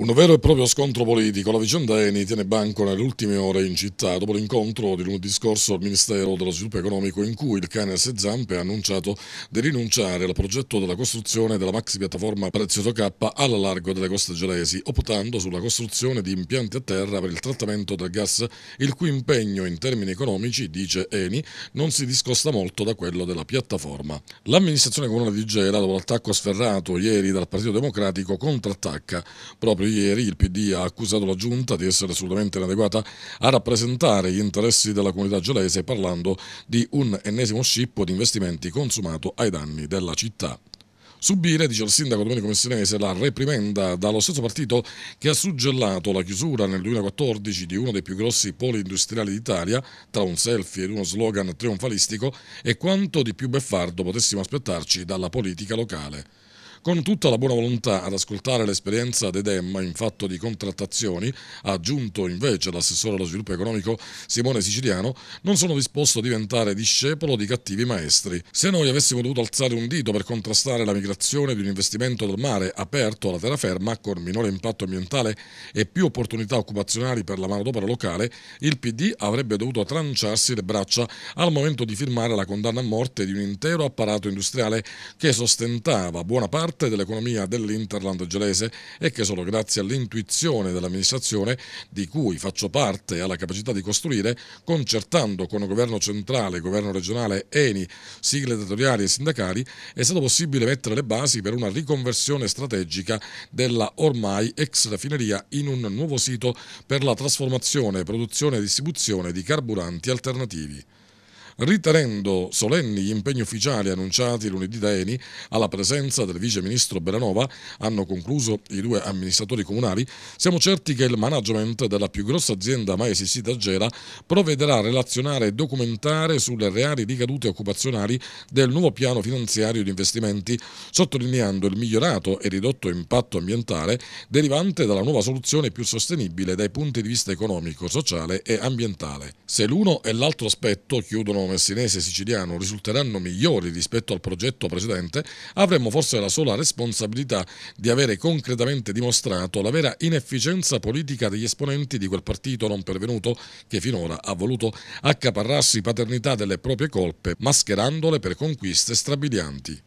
Un vero e proprio scontro politico. La vicenda Eni tiene banco nelle ultime ore in città dopo l'incontro di lunedì scorso al Ministero dello Sviluppo Economico in cui il cane Se Zampe ha annunciato di rinunciare al progetto della costruzione della maxi piattaforma Prezioso K alla largo delle coste gelesi, optando sulla costruzione di impianti a terra per il trattamento del gas, il cui impegno in termini economici, dice Eni, non si discosta molto da quello della piattaforma. L'amministrazione comunale di Gela, dopo l'attacco sferrato ieri dal Partito Democratico, contrattacca proprio ieri, il PD ha accusato la Giunta di essere assolutamente inadeguata a rappresentare gli interessi della comunità gelese parlando di un ennesimo scippo di investimenti consumato ai danni della città subire, dice il sindaco Domenico Messinese, la reprimenda dallo stesso partito che ha suggellato la chiusura nel 2014 di uno dei più grossi poli industriali d'Italia tra un selfie ed uno slogan trionfalistico è quanto di più beffardo potessimo aspettarci dalla politica locale. Con tutta la buona volontà ad ascoltare l'esperienza d'Edemma in fatto di contrattazioni, ha aggiunto invece l'assessore allo sviluppo economico Simone Siciliano, non sono disposto a diventare discepolo di cattivi maestri. Se noi avessimo dovuto alzare un dito per contrastare la migrazione di un investimento dal mare aperto alla terraferma con minore impatto ambientale e più opportunità occupazionali per la manodopera locale, il PD avrebbe dovuto tranciarsi le braccia al momento di firmare la condanna a morte di un intero apparato industriale che sostentava buona parte parte dell'economia dell'Interland gelese e che solo grazie all'intuizione dell'amministrazione, di cui faccio parte e alla capacità di costruire, concertando con il governo centrale, governo regionale, ENI, sigle editoriali e sindacali, è stato possibile mettere le basi per una riconversione strategica della ormai ex raffineria in un nuovo sito per la trasformazione, produzione e distribuzione di carburanti alternativi ritenendo solenni gli impegni ufficiali annunciati lunedì da Eni alla presenza del vice ministro Belanova, hanno concluso i due amministratori comunali, siamo certi che il management della più grossa azienda mai esistita a Gera provvederà a relazionare e documentare sulle reali ricadute occupazionali del nuovo piano finanziario di investimenti, sottolineando il migliorato e ridotto impatto ambientale derivante dalla nuova soluzione più sostenibile dai punti di vista economico, sociale e ambientale. Se l'uno e l'altro aspetto chiudono messinese e siciliano risulteranno migliori rispetto al progetto precedente, avremmo forse la sola responsabilità di avere concretamente dimostrato la vera inefficienza politica degli esponenti di quel partito non pervenuto che finora ha voluto accaparrarsi paternità delle proprie colpe mascherandole per conquiste strabilianti.